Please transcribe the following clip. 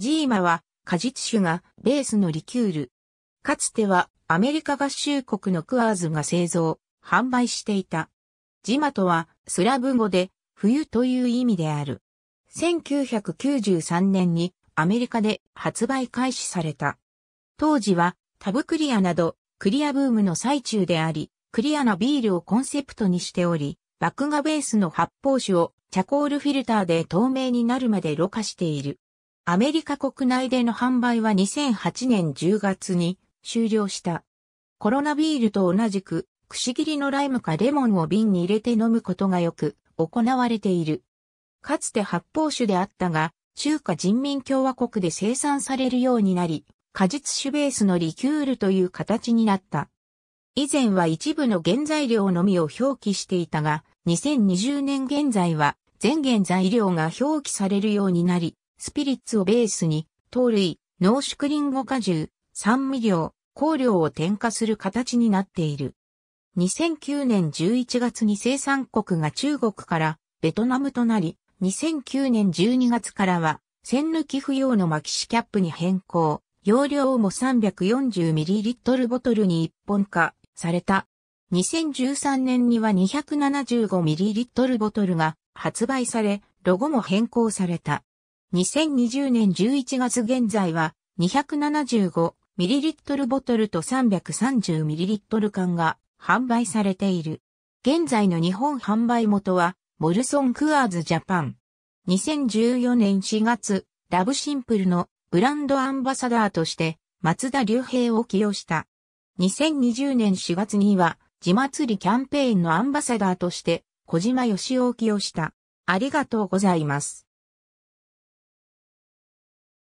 ジーマは果実酒がベースのリキュール。かつてはアメリカ合衆国のクアーズが製造、販売していた。ジマとはスラブ語で冬という意味である。1993年にアメリカで発売開始された。当時はタブクリアなどクリアブームの最中であり、クリアなビールをコンセプトにしており、麦芽ベースの発泡酒をチャコールフィルターで透明になるまでろ過している。アメリカ国内での販売は2008年10月に終了した。コロナビールと同じく、くし切りのライムかレモンを瓶に入れて飲むことがよく行われている。かつて発泡酒であったが、中華人民共和国で生産されるようになり、果実酒ベースのリキュールという形になった。以前は一部の原材料のみを表記していたが、2020年現在は全原材料が表記されるようになり、スピリッツをベースに、糖類、濃縮リンゴ果汁、酸味料、香料を添加する形になっている。2009年11月に生産国が中国からベトナムとなり、2009年12月からは、栓抜き不要のマキシキャップに変更、容量も 340ml ボトルに一本化された。2013年には 275ml ボトルが発売され、ロゴも変更された。2020年11月現在は 275ml ボトルと 330ml 缶が販売されている。現在の日本販売元はボルソンクアーズジャパン。2014年4月、ラブシンプルのブランドアンバサダーとして松田隆平を起用した。2020年4月には、地祭りキャンペーンのアンバサダーとして、小島義しを起用した。ありがとうございます。